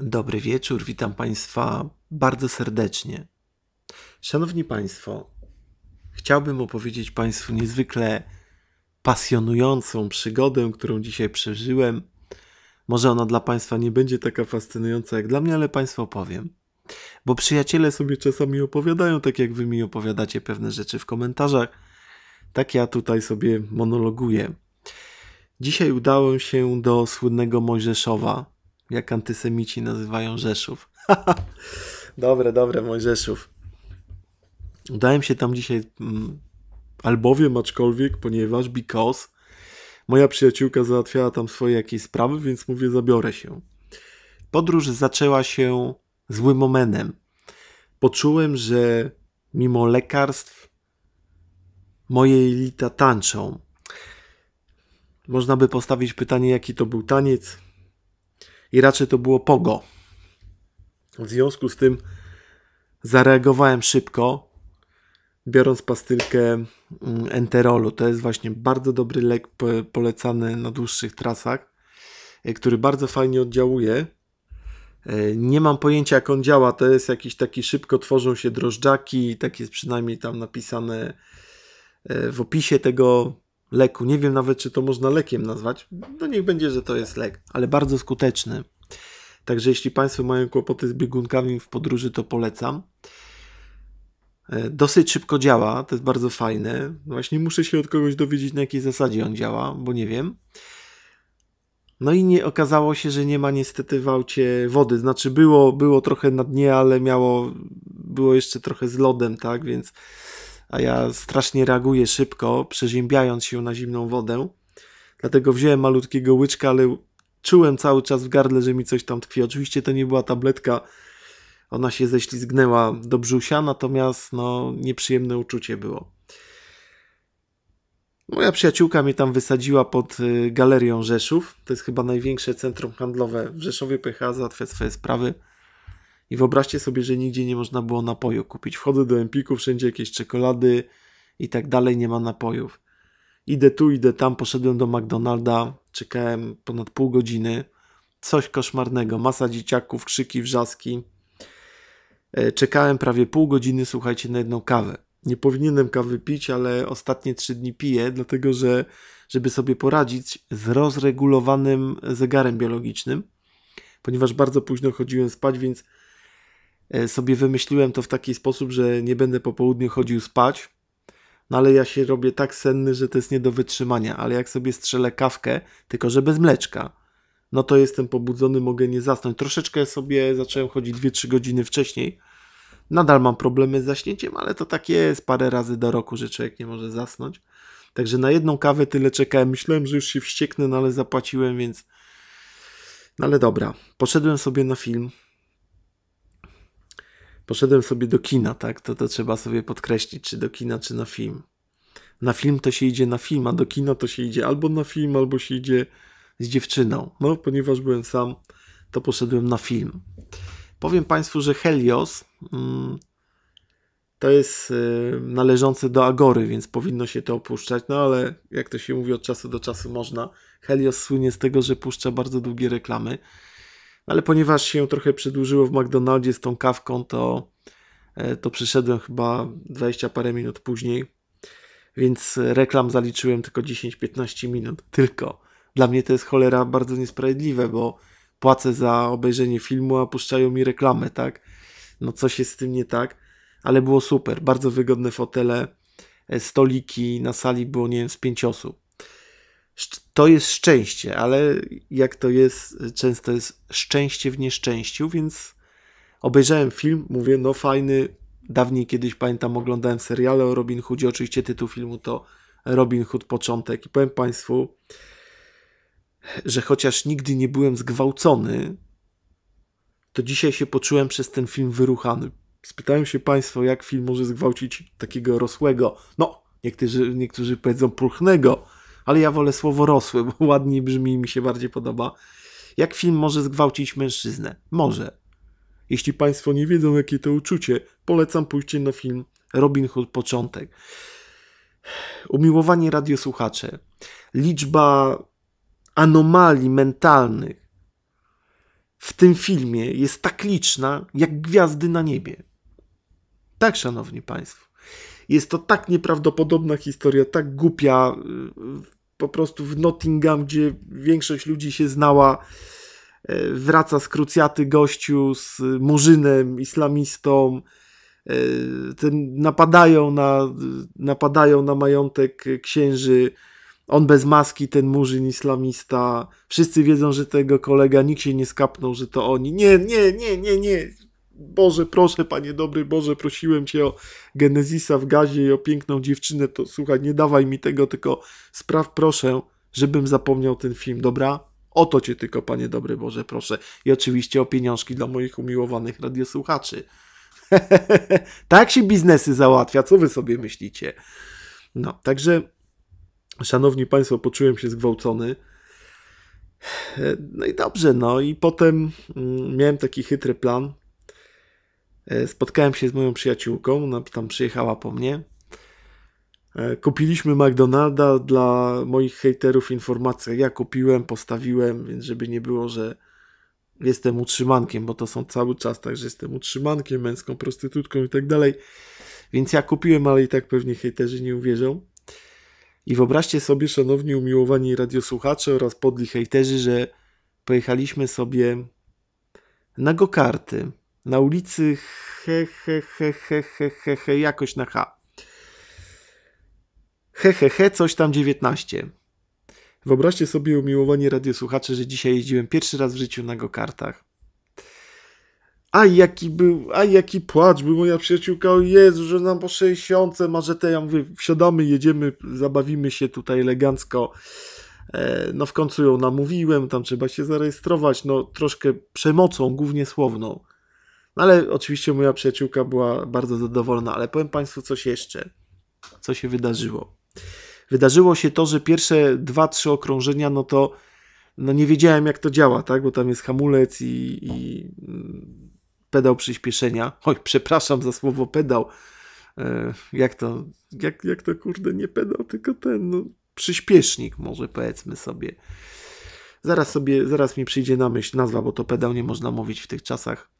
Dobry wieczór, witam Państwa bardzo serdecznie. Szanowni Państwo, chciałbym opowiedzieć Państwu niezwykle pasjonującą przygodę, którą dzisiaj przeżyłem. Może ona dla Państwa nie będzie taka fascynująca jak dla mnie, ale Państwu opowiem. Bo przyjaciele sobie czasami opowiadają, tak jak Wy mi opowiadacie pewne rzeczy w komentarzach, tak ja tutaj sobie monologuję. Dzisiaj udałem się do słynnego Mojżeszowa, jak antysemici nazywają Rzeszów. dobre, dobre, mój Rzeszów. Udałem się tam dzisiaj mm, albowiem, aczkolwiek, ponieważ, because moja przyjaciółka załatwiała tam swoje jakieś sprawy, więc mówię, zabiorę się. Podróż zaczęła się złym momentem. Poczułem, że mimo lekarstw moje lita tańczą. Można by postawić pytanie, jaki to był taniec i raczej to było pogo. W związku z tym zareagowałem szybko, biorąc pastylkę mm, enterolu. To jest właśnie bardzo dobry lek polecany na dłuższych trasach, e, który bardzo fajnie oddziałuje. E, nie mam pojęcia jak on działa, to jest jakiś taki szybko tworzą się drożdżaki, tak jest przynajmniej tam napisane e, w opisie tego leku. Nie wiem nawet, czy to można lekiem nazwać. No niech będzie, że to jest lek, ale bardzo skuteczny. Także jeśli Państwo mają kłopoty z biegunkami w podróży, to polecam. E, dosyć szybko działa, to jest bardzo fajne. Właśnie muszę się od kogoś dowiedzieć, na jakiej zasadzie on działa, bo nie wiem. No i nie okazało się, że nie ma niestety w aucie wody. Znaczy było, było trochę na dnie, ale miało, było jeszcze trochę z lodem, tak, więc a ja strasznie reaguję szybko, przeziębiając się na zimną wodę. Dlatego wziąłem malutkiego łyczka, ale czułem cały czas w gardle, że mi coś tam tkwi. Oczywiście to nie była tabletka, ona się ześlizgnęła do brzusia, natomiast no, nieprzyjemne uczucie było. Moja przyjaciółka mnie tam wysadziła pod y, galerią Rzeszów. To jest chyba największe centrum handlowe w Rzeszowie. PH załatwia swoje sprawy. I wyobraźcie sobie, że nigdzie nie można było napoju kupić. Wchodzę do Empiku, wszędzie jakieś czekolady i tak dalej, nie ma napojów. Idę tu, idę tam, poszedłem do McDonalda, czekałem ponad pół godziny. Coś koszmarnego, masa dzieciaków, krzyki, wrzaski. E, czekałem prawie pół godziny, słuchajcie, na jedną kawę. Nie powinienem kawy pić, ale ostatnie trzy dni piję, dlatego że, żeby sobie poradzić z rozregulowanym zegarem biologicznym, ponieważ bardzo późno chodziłem spać, więc E, sobie wymyśliłem to w taki sposób, że nie będę po południu chodził spać, no ale ja się robię tak senny, że to jest nie do wytrzymania, ale jak sobie strzelę kawkę, tylko że bez mleczka, no to jestem pobudzony, mogę nie zasnąć. Troszeczkę sobie zacząłem chodzić 2-3 godziny wcześniej. Nadal mam problemy z zaśnięciem, ale to tak jest parę razy do roku, że człowiek nie może zasnąć. Także na jedną kawę tyle czekałem. Myślałem, że już się wścieknę, no ale zapłaciłem, więc. No ale dobra. Poszedłem sobie na film poszedłem sobie do kina, tak? To, to trzeba sobie podkreślić, czy do kina, czy na film. Na film to się idzie na film, a do kina to się idzie albo na film, albo się idzie z dziewczyną. No, ponieważ byłem sam, to poszedłem na film. Powiem Państwu, że Helios mm, to jest y, należące do Agory, więc powinno się to opuszczać, no ale jak to się mówi, od czasu do czasu można. Helios słynie z tego, że puszcza bardzo długie reklamy ale ponieważ się trochę przedłużyło w McDonaldzie z tą kawką, to, e, to przyszedłem chyba 20 parę minut później, więc reklam zaliczyłem tylko 10-15 minut. Tylko dla mnie to jest cholera bardzo niesprawiedliwe, bo płacę za obejrzenie filmu, a puszczają mi reklamę, tak? No coś jest z tym nie tak, ale było super, bardzo wygodne fotele, e, stoliki na sali było, nie wiem, z pięć osób to jest szczęście, ale jak to jest, często jest szczęście w nieszczęściu, więc obejrzałem film, mówię, no fajny, dawniej kiedyś pamiętam, oglądałem seriale o Robin Hoodzie, oczywiście tytuł filmu to Robin Hood Początek i powiem Państwu, że chociaż nigdy nie byłem zgwałcony, to dzisiaj się poczułem przez ten film wyruchany. Spytałem się Państwo, jak film może zgwałcić takiego rosłego, no, niektórzy, niektórzy powiedzą pulchnego, ale ja wolę słowo rosły, bo ładniej brzmi i mi się bardziej podoba. Jak film może zgwałcić mężczyznę? Może. Jeśli Państwo nie wiedzą, jakie to uczucie, polecam pójście na film Robin Hood Początek. Umiłowanie radiosłuchacze, liczba anomalii mentalnych w tym filmie jest tak liczna, jak gwiazdy na niebie. Tak, szanowni Państwo. Jest to tak nieprawdopodobna historia, tak głupia. Y, po prostu w Nottingham, gdzie większość ludzi się znała, y, wraca z krucjaty gościu z murzynem, islamistą. Y, ten, napadają, na, napadają na majątek księży. On bez maski, ten murzyn islamista. Wszyscy wiedzą, że tego kolega, nikt się nie skapnął, że to oni. Nie, nie, nie, nie, nie. Boże, proszę, Panie dobry, Boże, prosiłem Cię o Genezisa w gazie i o piękną dziewczynę, to słuchaj, nie dawaj mi tego, tylko spraw proszę, żebym zapomniał ten film, dobra? O to Cię tylko, Panie dobry, Boże, proszę. I oczywiście o pieniążki dla moich umiłowanych radiosłuchaczy. tak się biznesy załatwia, co Wy sobie myślicie? No, także, Szanowni Państwo, poczułem się zgwałcony. No i dobrze, no i potem mm, miałem taki chytry plan E, spotkałem się z moją przyjaciółką, ona tam przyjechała po mnie. E, kupiliśmy McDonalda dla moich hejterów informacja. Ja kupiłem, postawiłem, więc żeby nie było, że jestem utrzymankiem, bo to są cały czas tak, że jestem utrzymankiem, męską prostytutką i tak dalej. Więc ja kupiłem, ale i tak pewnie hejterzy nie uwierzą. I wyobraźcie sobie, szanowni umiłowani radiosłuchacze oraz podli hejterzy, że pojechaliśmy sobie na gokarty. karty na ulicy he, he, he, he, he, he, he jakoś na H. He, he, he, coś tam 19. Wyobraźcie sobie, umiłowani radiosłuchacze, że dzisiaj jeździłem pierwszy raz w życiu na gokartach. A jaki był, a jaki płacz był moja przyjaciółka, o Jezu, że nam po 60 marzetę, ja mówię, wsiadamy, jedziemy, zabawimy się tutaj elegancko. E, no w końcu ją namówiłem, tam trzeba się zarejestrować, no troszkę przemocą, głównie słowną. No ale oczywiście moja przyjaciółka była bardzo zadowolona, ale powiem Państwu coś jeszcze, co się wydarzyło. Wydarzyło się to, że pierwsze dwa, trzy okrążenia, no to no nie wiedziałem jak to działa, tak, bo tam jest hamulec i, i mm, pedał przyspieszenia. Oj, przepraszam za słowo pedał. E, jak to, jak, jak to kurde, nie pedał, tylko ten, no, przyspiesznik może powiedzmy sobie. Zaraz sobie, zaraz mi przyjdzie na myśl nazwa, bo to pedał nie można mówić w tych czasach.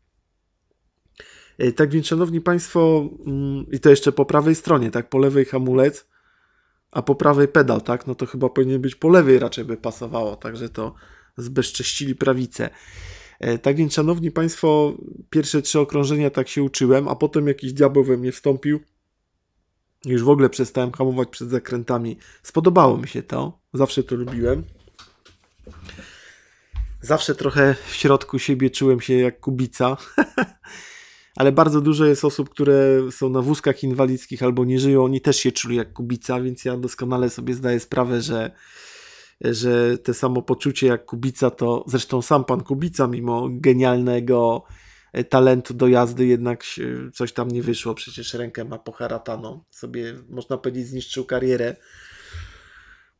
Tak więc, szanowni państwo, mm, i to jeszcze po prawej stronie, tak, po lewej hamulec, a po prawej pedał, tak, no to chyba powinien być po lewej raczej by pasowało, także to zbezcześcili prawicę. E, tak więc, szanowni państwo, pierwsze trzy okrążenia tak się uczyłem, a potem jakiś diabeł we mnie wstąpił. Już w ogóle przestałem hamować przed zakrętami. Spodobało mi się to, zawsze to lubiłem. Zawsze trochę w środku siebie czułem się jak kubica. ale bardzo dużo jest osób, które są na wózkach inwalidzkich albo nie żyją, oni też się czuli jak Kubica, więc ja doskonale sobie zdaję sprawę, że, że te samo poczucie jak Kubica to zresztą sam pan Kubica, mimo genialnego e, talentu do jazdy, jednak coś tam nie wyszło. Przecież rękę ma poharataną, sobie można powiedzieć zniszczył karierę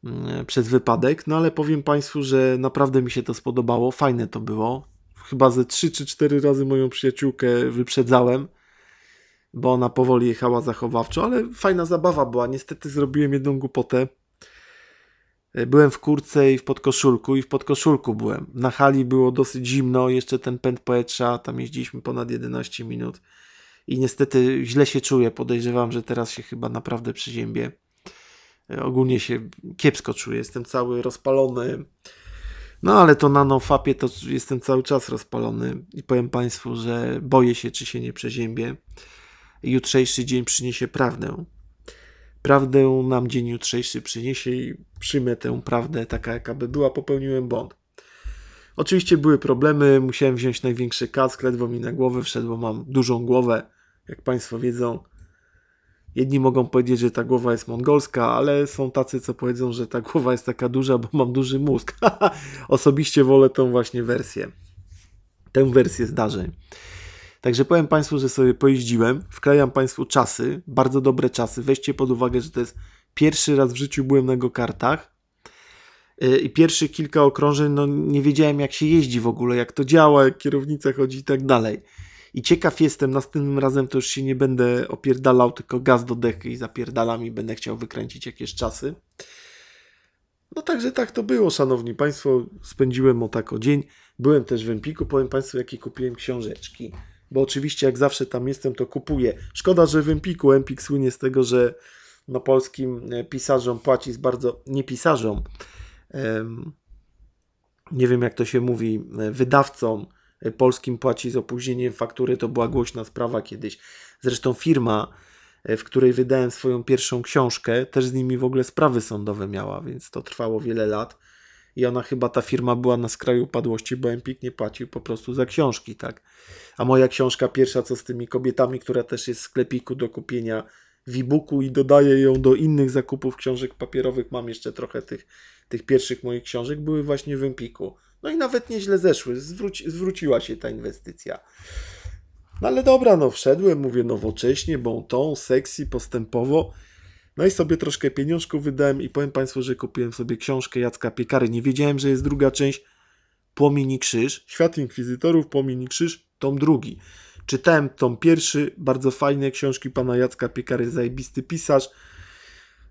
mm, przez wypadek, no ale powiem Państwu, że naprawdę mi się to spodobało, fajne to było chyba ze 3 czy 4 razy moją przyjaciółkę wyprzedzałem, bo ona powoli jechała zachowawczo, ale fajna zabawa była. Niestety zrobiłem jedną głupotę. E, byłem w kurce i w podkoszulku i w podkoszulku byłem. Na hali było dosyć zimno, jeszcze ten pęd powietrza, tam jeździliśmy ponad 11 minut i niestety źle się czuję. Podejrzewam, że teraz się chyba naprawdę przyziębię. E, ogólnie się kiepsko czuję, jestem cały rozpalony no ale to na nofapie to jestem cały czas rozpalony i powiem Państwu, że boję się, czy się nie przeziębię. Jutrzejszy dzień przyniesie prawdę. Prawdę nam dzień jutrzejszy przyniesie i przyjmę tę prawdę taka, jaka by była. Popełniłem błąd. Oczywiście były problemy, musiałem wziąć największy kask, ledwo mi na głowę wszedł, bo mam dużą głowę, jak Państwo wiedzą. Jedni mogą powiedzieć, że ta głowa jest mongolska, ale są tacy, co powiedzą, że ta głowa jest taka duża, bo mam duży mózg. Osobiście wolę tą właśnie wersję. Tę wersję zdarzeń. Także powiem Państwu, że sobie pojeździłem. Wklejam Państwu czasy, bardzo dobre czasy. Weźcie pod uwagę, że to jest pierwszy raz w życiu byłem na go-kartach. Y, I pierwsze kilka okrążeń, no nie wiedziałem jak się jeździ w ogóle, jak to działa, jak kierownica chodzi i tak dalej. I ciekaw jestem, następnym razem to już się nie będę opierdalał, tylko gaz do dechy i zapierdalam i będę chciał wykręcić jakieś czasy. No także tak to było, szanowni państwo. Spędziłem o tak o dzień. Byłem też w Empiku. Powiem państwu, jakie kupiłem książeczki. Bo oczywiście, jak zawsze tam jestem, to kupuję. Szkoda, że w Empiku. Empik słynie z tego, że no, polskim e, pisarzom płaci z bardzo... Nie pisarzom. nie wiem, jak to się mówi. E, wydawcom polskim płaci z opóźnieniem faktury, to była głośna sprawa kiedyś. Zresztą firma, e, w której wydałem swoją pierwszą książkę, też z nimi w ogóle sprawy sądowe miała, więc to trwało wiele lat. I ona chyba, ta firma była na skraju upadłości, bo Empik nie płacił po prostu za książki, tak. A moja książka pierwsza, co z tymi kobietami, która też jest w sklepiku do kupienia w e-booku i dodaję ją do innych zakupów książek papierowych, mam jeszcze trochę tych, tych pierwszych moich książek, były właśnie w Empiku. No i nawet nieźle zeszły, Zwróci, zwróciła się ta inwestycja. No ale dobra, no wszedłem, mówię nowocześnie, bon tą sexy, postępowo. No i sobie troszkę pieniążków wydałem i powiem Państwu, że kupiłem sobie książkę Jacka Piekary. Nie wiedziałem, że jest druga część Płomieni Krzyż. Świat Inkwizytorów, Płomieni Krzyż, tom drugi. Czytałem tom pierwszy, bardzo fajne książki pana Jacka Piekary, zajebisty pisarz.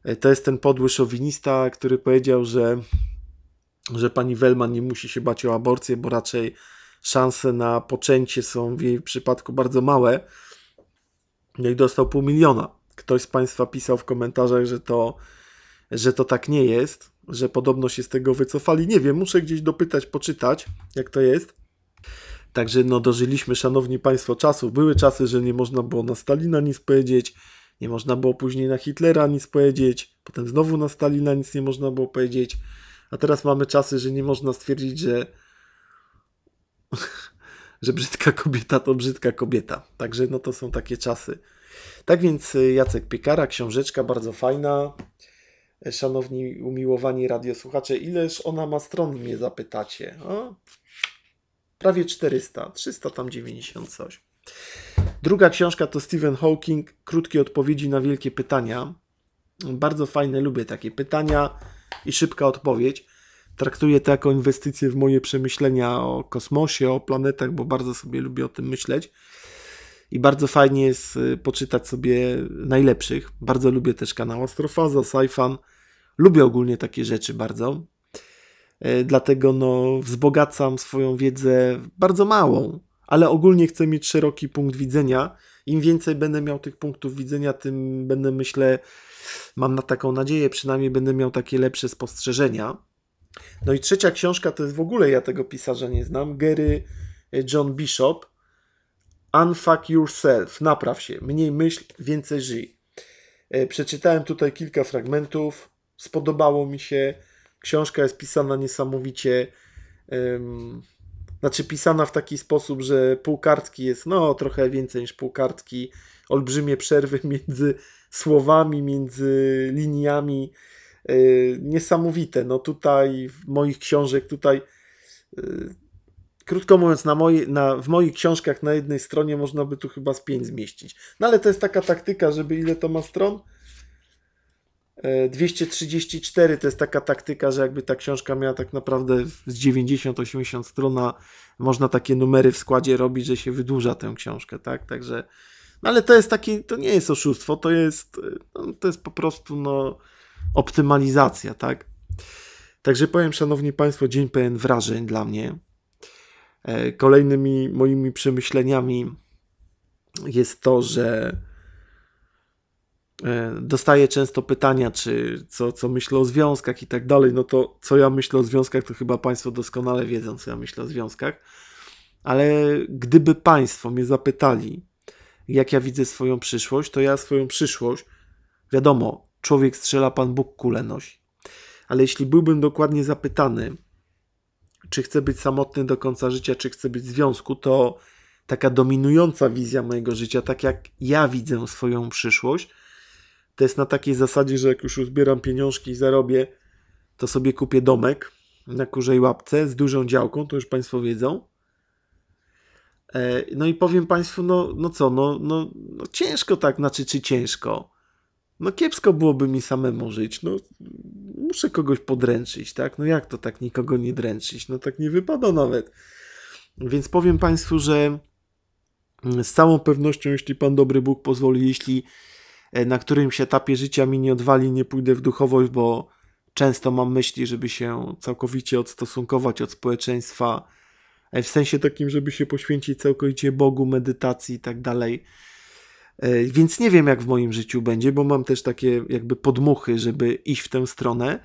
E, to jest ten podły szowinista, który powiedział, że że pani Wellman nie musi się bać o aborcję, bo raczej szanse na poczęcie są w jej przypadku bardzo małe. No i dostał pół miliona. Ktoś z Państwa pisał w komentarzach, że to, że to tak nie jest, że podobno się z tego wycofali. Nie wiem, muszę gdzieś dopytać, poczytać, jak to jest. Także no, dożyliśmy, szanowni Państwo, czasów. Były czasy, że nie można było na Stalina nic powiedzieć, nie można było później na Hitlera nic powiedzieć, potem znowu na Stalina nic nie można było powiedzieć. A teraz mamy czasy, że nie można stwierdzić, że, że brzydka kobieta to brzydka kobieta. Także no to są takie czasy. Tak więc y, Jacek Piekara, książeczka bardzo fajna. Szanowni umiłowani radiosłuchacze, ileż ona ma stron, mnie zapytacie? O? Prawie 400, 300 tam 90 coś. Druga książka to Stephen Hawking, krótkie odpowiedzi na wielkie pytania. Bardzo fajne, lubię takie pytania i szybka odpowiedź. Traktuję to jako inwestycję w moje przemyślenia o kosmosie, o planetach, bo bardzo sobie lubię o tym myśleć. I bardzo fajnie jest y, poczytać sobie najlepszych. Bardzo lubię też kanał Astrofaza, Saifan. Lubię ogólnie takie rzeczy bardzo. E, dlatego no, wzbogacam swoją wiedzę bardzo małą, ale ogólnie chcę mieć szeroki punkt widzenia. Im więcej będę miał tych punktów widzenia, tym będę, myślę, Mam na taką nadzieję, przynajmniej będę miał takie lepsze spostrzeżenia. No i trzecia książka to jest w ogóle, ja tego pisarza nie znam, Gary e, John Bishop, Unfuck Yourself, napraw się, mniej myśl, więcej żyj. E, przeczytałem tutaj kilka fragmentów, spodobało mi się, książka jest pisana niesamowicie, um, znaczy pisana w taki sposób, że pół kartki jest no trochę więcej niż pół kartki, olbrzymie przerwy między słowami, między liniami y, niesamowite. No tutaj w moich książek, tutaj y, krótko mówiąc, na moje, na, w moich książkach na jednej stronie można by tu chyba z pięć zmieścić. No ale to jest taka taktyka, żeby ile to ma stron? 234 e, to jest taka taktyka, że jakby ta książka miała tak naprawdę z 90-80 stron, można takie numery w składzie robić, że się wydłuża tę książkę, tak? Także no ale to jest taki, to nie jest oszustwo, to jest, y, no, to jest po prostu no, optymalizacja, tak? Także powiem, szanowni państwo, dzień pełen wrażeń dla mnie. E, kolejnymi moimi przemyśleniami jest to, że e, dostaję często pytania, czy co, co myślę o związkach i tak dalej. No to co ja myślę o związkach, to chyba Państwo doskonale wiedzą, co ja myślę o związkach. Ale gdyby Państwo mnie zapytali, jak ja widzę swoją przyszłość, to ja swoją przyszłość, wiadomo, człowiek strzela, Pan Bóg kulę nosi. Ale jeśli byłbym dokładnie zapytany, czy chcę być samotny do końca życia, czy chcę być w związku, to taka dominująca wizja mojego życia, tak jak ja widzę swoją przyszłość, to jest na takiej zasadzie, że jak już uzbieram pieniążki i zarobię, to sobie kupię domek na kurzej łapce z dużą działką, to już Państwo wiedzą. E, no i powiem Państwu, no, no co, no, no, no ciężko tak, znaczy czy ciężko? No kiepsko byłoby mi samemu żyć, no muszę kogoś podręczyć, tak? No jak to tak nikogo nie dręczyć? No tak nie wypada nawet. Więc powiem Państwu, że mm, z całą pewnością, jeśli Pan Dobry Bóg pozwoli, jeśli e, na którymś etapie życia mi nie odwali, nie pójdę w duchowość, bo często mam myśli, żeby się całkowicie odstosunkować od społeczeństwa, E, w sensie takim, żeby się poświęcić całkowicie Bogu, medytacji i tak dalej. E, więc nie wiem, jak w moim życiu będzie, bo mam też takie jakby podmuchy, żeby iść w tę stronę,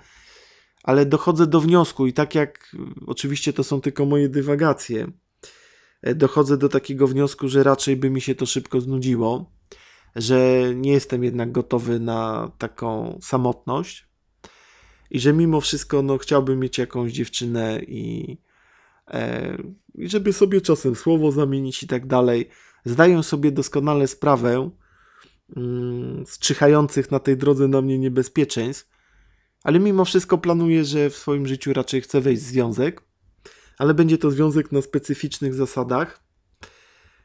ale dochodzę do wniosku i tak jak y, oczywiście to są tylko moje dywagacje, e, dochodzę do takiego wniosku, że raczej by mi się to szybko znudziło, że nie jestem jednak gotowy na taką samotność i że mimo wszystko no, chciałbym mieć jakąś dziewczynę i, E, i żeby sobie czasem słowo zamienić i tak dalej. Zdaję sobie doskonale sprawę mm, z czyhających na tej drodze na mnie niebezpieczeństw, ale mimo wszystko planuję, że w swoim życiu raczej chcę wejść w związek, ale będzie to związek na specyficznych zasadach.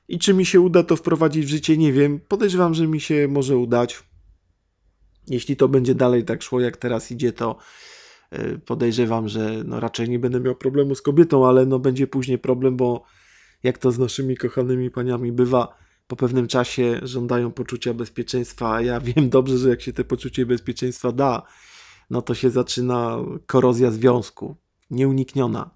I czy mi się uda to wprowadzić w życie, nie wiem. Podejrzewam, że mi się może udać. Jeśli to będzie dalej tak szło, jak teraz idzie, to Y, podejrzewam, że no raczej nie będę miał problemu z kobietą, ale no będzie później problem, bo jak to z naszymi kochanymi paniami bywa, po pewnym czasie żądają poczucia bezpieczeństwa, a ja wiem dobrze, że jak się te poczucie bezpieczeństwa da, no to się zaczyna korozja związku, nieunikniona.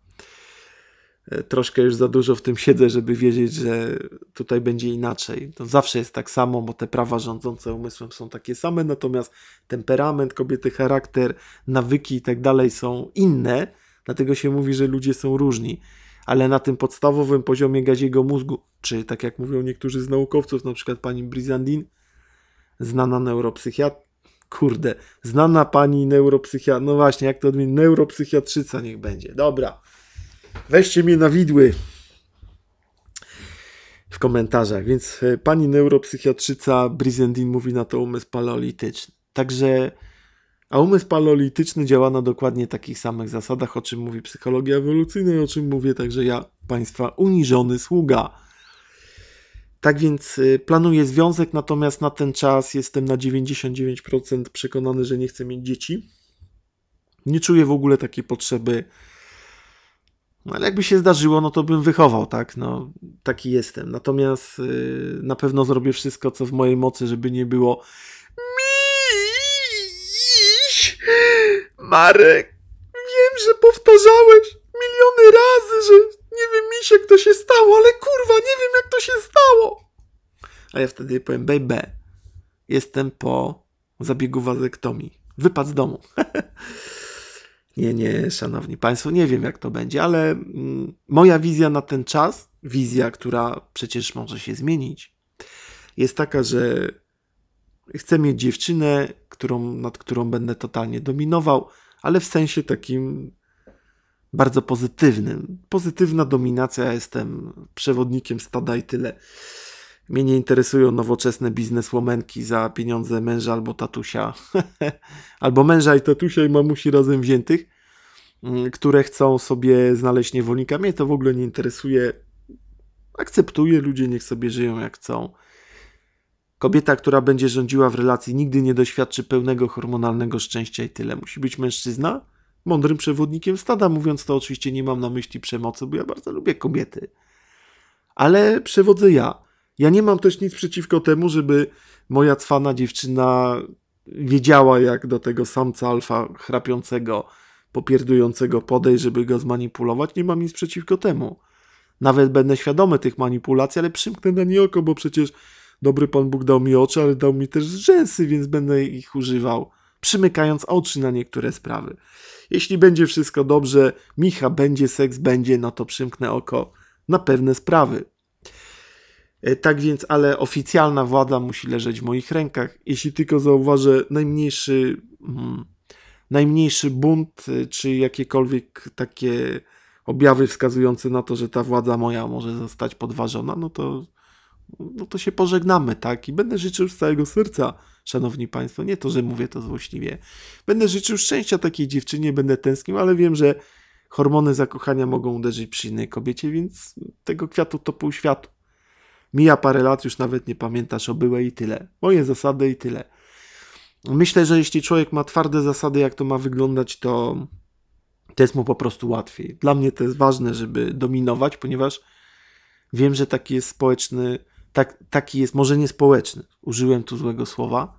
E, troszkę już za dużo w tym siedzę, żeby wiedzieć, że tutaj będzie inaczej. To zawsze jest tak samo, bo te prawa rządzące umysłem są takie same, natomiast temperament kobiety, charakter, nawyki i tak dalej są inne, dlatego się mówi, że ludzie są różni. Ale na tym podstawowym poziomie gaziego mózgu, czy tak jak mówią niektórzy z naukowców, na przykład pani Brizandin, znana neuropsychiatra, kurde, znana pani neuropsychiatra, no właśnie, jak to odmienić, neuropsychiatrzyca niech będzie, dobra Weźcie mnie na widły w komentarzach. Więc e, pani neuropsychiatrzyca Brizendin mówi na to umysł paleolityczny. Także, a umysł paleolityczny działa na dokładnie takich samych zasadach, o czym mówi psychologia ewolucyjna i o czym mówię także ja, państwa uniżony sługa. Tak więc e, planuję związek, natomiast na ten czas jestem na 99% przekonany, że nie chcę mieć dzieci. Nie czuję w ogóle takiej potrzeby no, ale jakby się zdarzyło, no to bym wychował, tak? No, taki jestem. Natomiast yy, na pewno zrobię wszystko, co w mojej mocy, żeby nie było miś! Marek, wiem, że powtarzałeś miliony razy, że nie wiem, misiek, to się stało, ale kurwa, nie wiem, jak to się stało. A ja wtedy powiem, baby, jestem po zabiegu wazektomii. Wypad z domu. Nie, nie, szanowni państwo, nie wiem jak to będzie, ale mm, moja wizja na ten czas, wizja, która przecież może się zmienić, jest taka, że chcę mieć dziewczynę, którą, nad którą będę totalnie dominował, ale w sensie takim bardzo pozytywnym. Pozytywna dominacja, jestem przewodnikiem stada i tyle. Mnie nie interesują nowoczesne bizneswomenki za pieniądze męża albo tatusia. albo męża i tatusia i mamusi razem wziętych, mm, które chcą sobie znaleźć niewolnika. Mnie to w ogóle nie interesuje. Akceptuję, ludzie niech sobie żyją jak chcą. Kobieta, która będzie rządziła w relacji, nigdy nie doświadczy pełnego hormonalnego szczęścia i tyle. Musi być mężczyzna mądrym przewodnikiem stada. Mówiąc to, oczywiście nie mam na myśli przemocy, bo ja bardzo lubię kobiety. Ale przewodzę ja. Ja nie mam też nic przeciwko temu, żeby moja cwana dziewczyna wiedziała, jak do tego samca alfa chrapiącego, popierdującego podejść, żeby go zmanipulować. Nie mam nic przeciwko temu. Nawet będę świadomy tych manipulacji, ale przymknę na nie oko, bo przecież dobry Pan Bóg dał mi oczy, ale dał mi też rzęsy, więc będę ich używał, przymykając oczy na niektóre sprawy. Jeśli będzie wszystko dobrze, Micha będzie, seks będzie, no to przymknę oko na pewne sprawy. E, tak więc, ale oficjalna władza musi leżeć w moich rękach. Jeśli tylko zauważę najmniejszy, hmm, najmniejszy bunt, e, czy jakiekolwiek takie objawy wskazujące na to, że ta władza moja może zostać podważona, no to, no to się pożegnamy, tak? I będę życzył z całego serca, szanowni państwo, nie to, że mówię to złośliwie. Będę życzył szczęścia takiej dziewczynie, będę tęsknił, ale wiem, że hormony zakochania mogą uderzyć przy innej kobiecie, więc tego kwiatu to pół światu. Mija parę lat, już nawet nie pamiętasz o byłej i tyle. Moje zasady i tyle. Myślę, że jeśli człowiek ma twarde zasady, jak to ma wyglądać, to, to jest mu po prostu łatwiej. Dla mnie to jest ważne, żeby dominować, ponieważ wiem, że taki jest społeczny, tak, taki jest, może nie społeczny, użyłem tu złego słowa.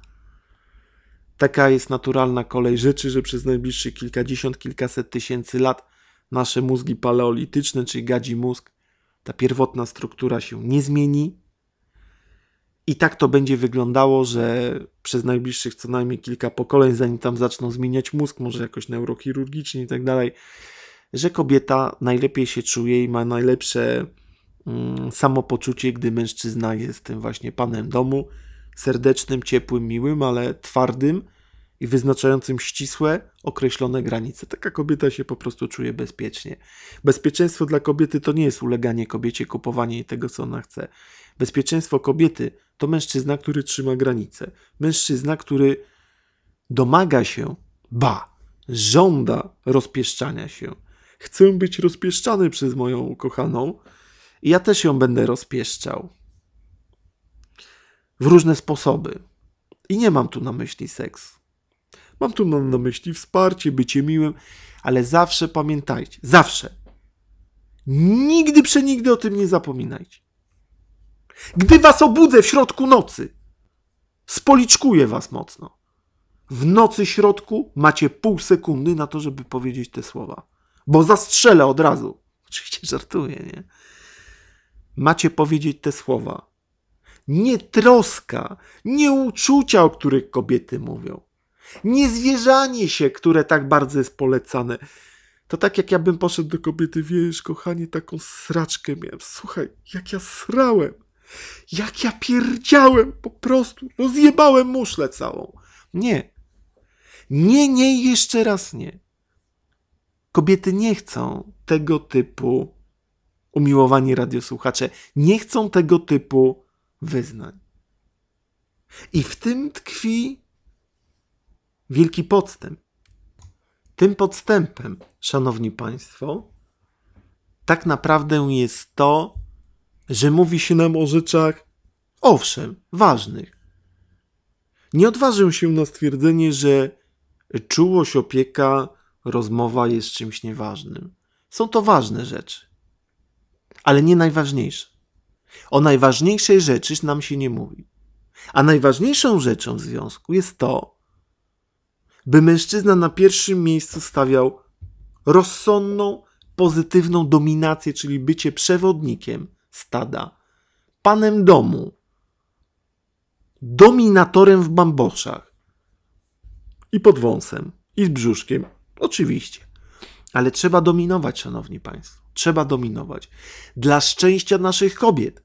Taka jest naturalna kolej rzeczy, że przez najbliższych kilkadziesiąt, kilkaset tysięcy lat nasze mózgi paleolityczne, czyli gadzi mózg, ta pierwotna struktura się nie zmieni. I tak to będzie wyglądało, że przez najbliższych co najmniej kilka pokoleń, zanim tam zaczną zmieniać mózg, może jakoś neurochirurgicznie i tak dalej, że kobieta najlepiej się czuje i ma najlepsze mm, samopoczucie, gdy mężczyzna jest tym właśnie panem domu, serdecznym, ciepłym, miłym, ale twardym i wyznaczającym ścisłe, określone granice. Taka kobieta się po prostu czuje bezpiecznie. Bezpieczeństwo dla kobiety to nie jest uleganie kobiecie, kupowanie jej tego, co ona chce. Bezpieczeństwo kobiety to mężczyzna, który trzyma granice. Mężczyzna, który domaga się, ba, żąda rozpieszczania się. Chcę być rozpieszczany przez moją ukochaną i ja też ją będę rozpieszczał. W różne sposoby. I nie mam tu na myśli seks. Mam tu na myśli wsparcie, bycie miłym, ale zawsze pamiętajcie, zawsze. Nigdy przenigdy o tym nie zapominajcie. Gdy was obudzę w środku nocy, spoliczkuję was mocno. W nocy środku macie pół sekundy na to, żeby powiedzieć te słowa. Bo zastrzelę od razu. Oczywiście żartuję, nie? Macie powiedzieć te słowa. Nie troska, nie uczucia, o których kobiety mówią. Niezwierzanie się, które tak bardzo jest polecane. To tak jak ja bym poszedł do kobiety, wiesz, kochanie, taką sraczkę miałem. Słuchaj, jak ja srałem. Jak ja pierdziałem, po prostu rozjebałem no, muszlę całą. Nie. Nie, nie, jeszcze raz nie. Kobiety nie chcą tego typu umiłowani radiosłuchacze, nie chcą tego typu wyznań. I w tym tkwi wielki podstęp. Tym podstępem, szanowni państwo, tak naprawdę jest to, że mówi się nam o rzeczach, owszem, ważnych. Nie odważę się na stwierdzenie, że czułość, opieka, rozmowa jest czymś nieważnym. Są to ważne rzeczy, ale nie najważniejsze. O najważniejszej rzeczy nam się nie mówi. A najważniejszą rzeczą w związku jest to, by mężczyzna na pierwszym miejscu stawiał rozsądną, pozytywną dominację, czyli bycie przewodnikiem stada, panem domu, dominatorem w bamboszach i pod wąsem, i z brzuszkiem, oczywiście. Ale trzeba dominować, szanowni państwo. Trzeba dominować. Dla szczęścia naszych kobiet.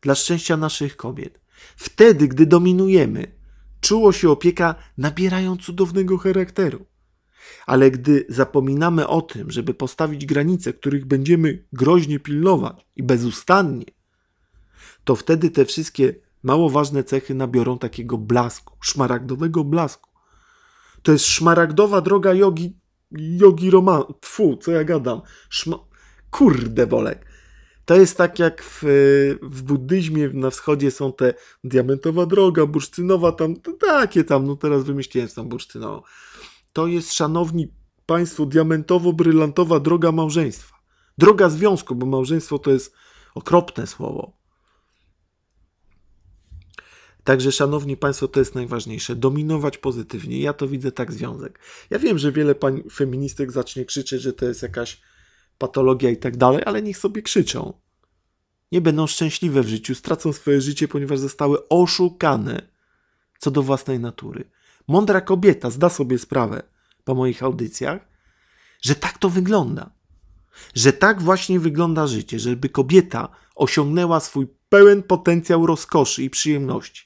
Dla szczęścia naszych kobiet. Wtedy, gdy dominujemy, czuło się opieka nabierają cudownego charakteru. Ale gdy zapominamy o tym, żeby postawić granice, których będziemy groźnie pilnować i bezustannie, to wtedy te wszystkie mało ważne cechy nabiorą takiego blasku, szmaragdowego blasku. To jest szmaragdowa droga jogi, jogi roma. Tfu, co ja gadam. Szma... Kurde, Bolek. To jest tak jak w, w buddyzmie na wschodzie są te diamentowa droga, bursztynowa, tam takie tam, no teraz wymyśliłem tam bursztynową. To jest, szanowni państwo, diamentowo-brylantowa droga małżeństwa. Droga związku, bo małżeństwo to jest okropne słowo. Także, szanowni państwo, to jest najważniejsze. Dominować pozytywnie. Ja to widzę tak związek. Ja wiem, że wiele pań feministek zacznie krzyczeć, że to jest jakaś patologia i tak dalej, ale niech sobie krzyczą. Nie będą szczęśliwe w życiu, stracą swoje życie, ponieważ zostały oszukane co do własnej natury. Mądra kobieta zda sobie sprawę po moich audycjach, że tak to wygląda. Że tak właśnie wygląda życie, żeby kobieta osiągnęła swój pełen potencjał rozkoszy i przyjemności.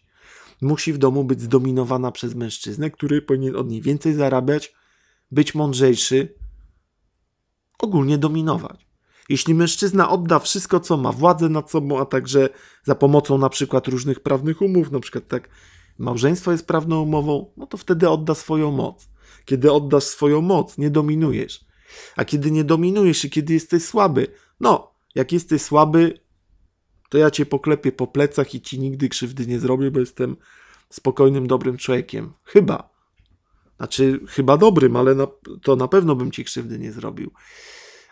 Musi w domu być zdominowana przez mężczyznę, który powinien od niej więcej zarabiać, być mądrzejszy, ogólnie dominować. Jeśli mężczyzna odda wszystko, co ma, władzę nad sobą, a także za pomocą na przykład różnych prawnych umów, na przykład tak małżeństwo jest prawną umową, no to wtedy odda swoją moc. Kiedy oddasz swoją moc, nie dominujesz. A kiedy nie dominujesz i kiedy jesteś słaby, no, jak jesteś słaby, to ja cię poklepię po plecach i ci nigdy krzywdy nie zrobię, bo jestem spokojnym, dobrym człowiekiem. Chyba. Znaczy, chyba dobrym, ale na, to na pewno bym ci krzywdy nie zrobił.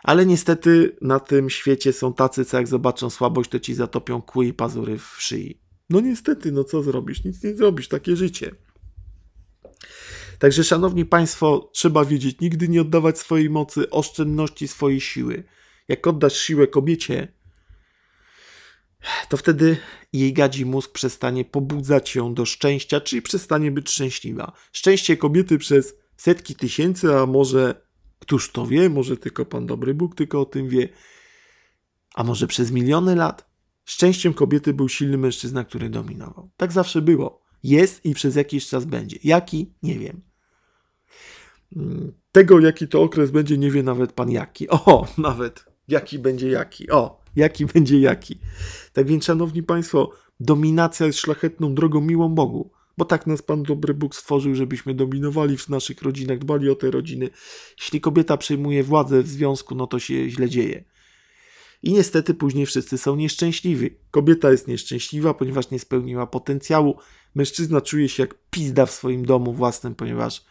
Ale niestety na tym świecie są tacy, co jak zobaczą słabość, to ci zatopią kły i pazury w szyi. No niestety, no co zrobisz? Nic nie zrobisz, takie życie. Także, szanowni państwo, trzeba wiedzieć, nigdy nie oddawać swojej mocy, oszczędności, swojej siły. Jak oddasz siłę kobiecie, to wtedy jej gadzi mózg przestanie pobudzać ją do szczęścia, czyli przestanie być szczęśliwa. Szczęście kobiety przez setki tysięcy, a może któż to wie, może tylko Pan Dobry Bóg tylko o tym wie, a może przez miliony lat. Szczęściem kobiety był silny mężczyzna, który dominował. Tak zawsze było. Jest i przez jakiś czas będzie. Jaki? Nie wiem. Mm, tego, jaki to okres będzie, nie wie nawet pan jaki. O, nawet jaki będzie jaki. O, Jaki będzie jaki. Tak więc, szanowni państwo, dominacja jest szlachetną drogą miłą Bogu, bo tak nas Pan dobry Bóg stworzył, żebyśmy dominowali w naszych rodzinach, dbali o te rodziny. Jeśli kobieta przejmuje władzę w związku, no to się źle dzieje. I niestety później wszyscy są nieszczęśliwi. Kobieta jest nieszczęśliwa, ponieważ nie spełniła potencjału. Mężczyzna czuje się jak pizda w swoim domu własnym, ponieważ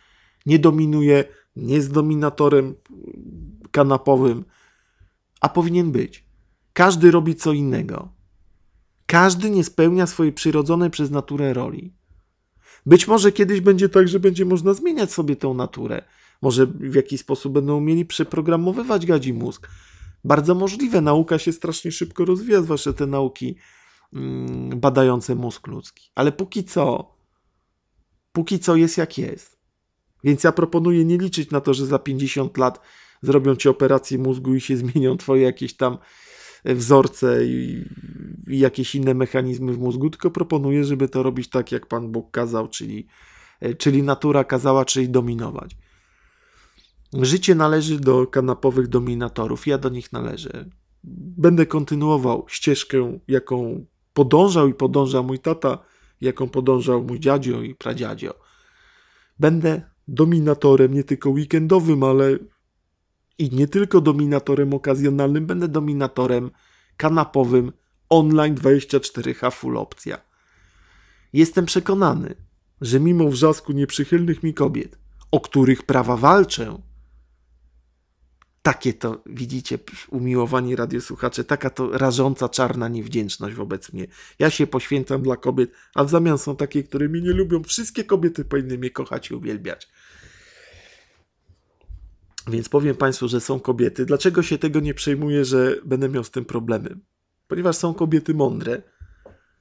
nie dominuje, nie jest dominatorem kanapowym, a powinien być. Każdy robi co innego. Każdy nie spełnia swojej przyrodzonej przez naturę roli. Być może kiedyś będzie tak, że będzie można zmieniać sobie tę naturę. Może w jakiś sposób będą umieli przeprogramowywać gadzi mózg. Bardzo możliwe, nauka się strasznie szybko rozwija, zwłaszcza te nauki mm, badające mózg ludzki. Ale póki co, póki co jest jak jest. Więc ja proponuję nie liczyć na to, że za 50 lat zrobią ci operację mózgu i się zmienią twoje jakieś tam wzorce i, i jakieś inne mechanizmy w mózgu, tylko proponuję, żeby to robić tak, jak Pan Bóg kazał, czyli, e, czyli natura kazała, czyli dominować. Życie należy do kanapowych dominatorów, ja do nich należę. Będę kontynuował ścieżkę, jaką podążał i podąża mój tata, jaką podążał mój dziadzio i pradziadzio. Będę dominatorem nie tylko weekendowym, ale i nie tylko dominatorem okazjonalnym, będę dominatorem kanapowym online 24H full opcja. Jestem przekonany, że mimo wrzasku nieprzychylnych mi kobiet, o których prawa walczę, takie to, widzicie, umiłowani radiosłuchacze, taka to rażąca czarna niewdzięczność wobec mnie. Ja się poświęcam dla kobiet, a w zamian są takie, które mnie nie lubią. Wszystkie kobiety powinny mnie kochać i uwielbiać. Więc powiem Państwu, że są kobiety. Dlaczego się tego nie przejmuję, że będę miał z tym problemy? Ponieważ są kobiety mądre.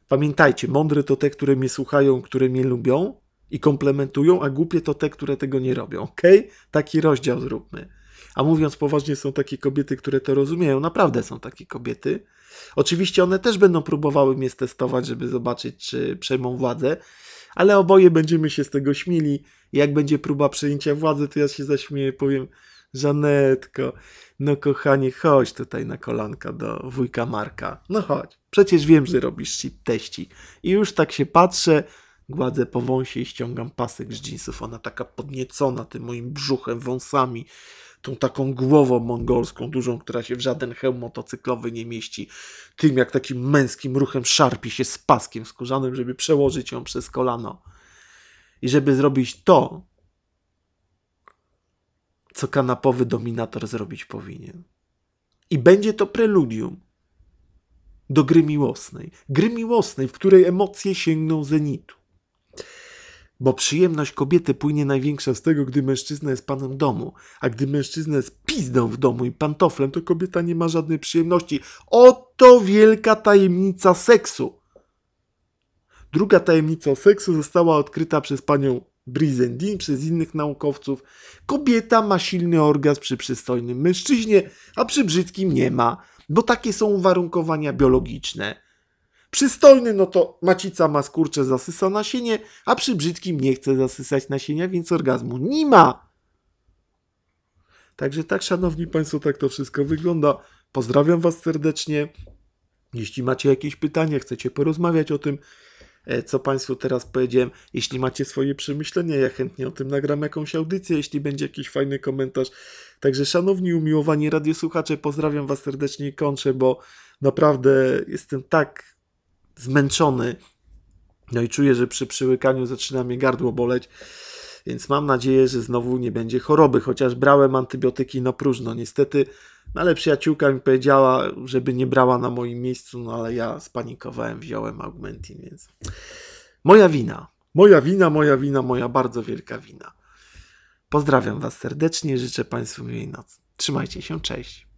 Pamiętajcie, mądre to te, które mnie słuchają, które mnie lubią i komplementują, a głupie to te, które tego nie robią, ok? Taki rozdział zróbmy. A mówiąc poważnie, są takie kobiety, które to rozumieją. Naprawdę są takie kobiety. Oczywiście one też będą próbowały mnie testować, żeby zobaczyć, czy przejmą władzę, ale oboje będziemy się z tego śmieli. Jak będzie próba przejęcia władzy, to ja się zaśmieję, powiem, Żanetko, no kochanie, chodź tutaj na kolanka do wujka Marka. No chodź, przecież wiem, że robisz ci teści. I już tak się patrzę, Gładzę po wąsie i ściągam pasek z dżinsów. Ona taka podniecona tym moim brzuchem, wąsami, tą taką głową mongolską, dużą, która się w żaden hełm motocyklowy nie mieści. Tym jak takim męskim ruchem szarpi się z paskiem skórzanym, żeby przełożyć ją przez kolano. I żeby zrobić to, co kanapowy dominator zrobić powinien. I będzie to preludium do gry miłosnej. Gry miłosnej, w której emocje sięgną zenitu. Bo przyjemność kobiety płynie największa z tego, gdy mężczyzna jest panem domu, a gdy mężczyzna jest pizdą w domu i pantoflem, to kobieta nie ma żadnej przyjemności. Oto wielka tajemnica seksu. Druga tajemnica seksu została odkryta przez panią Brizendin przez innych naukowców. Kobieta ma silny orgazm przy przystojnym mężczyźnie, a przy brzydkim nie ma, bo takie są uwarunkowania biologiczne. Przystojny, no to macica ma skurcze, zasysa nasienie, a przy brzydkim nie chce zasysać nasienia, więc orgazmu nie ma. Także tak, szanowni państwo, tak to wszystko wygląda. Pozdrawiam was serdecznie. Jeśli macie jakieś pytania, chcecie porozmawiać o tym, E, co Państwu teraz powiedziałem. Jeśli macie swoje przemyślenia, ja chętnie o tym nagram jakąś audycję, jeśli będzie jakiś fajny komentarz. Także szanowni, umiłowani radiosłuchacze, pozdrawiam Was serdecznie i kończę, bo naprawdę jestem tak zmęczony. No i czuję, że przy przyłykaniu zaczyna mnie gardło boleć więc mam nadzieję, że znowu nie będzie choroby, chociaż brałem antybiotyki na próżno. Niestety no, ale przyjaciółka mi powiedziała, żeby nie brała na moim miejscu, no ale ja spanikowałem, wziąłem Augmentin, więc moja wina. Moja wina, moja wina, moja bardzo wielka wina. Pozdrawiam Was serdecznie, życzę Państwu miłej nocy. Trzymajcie się, cześć.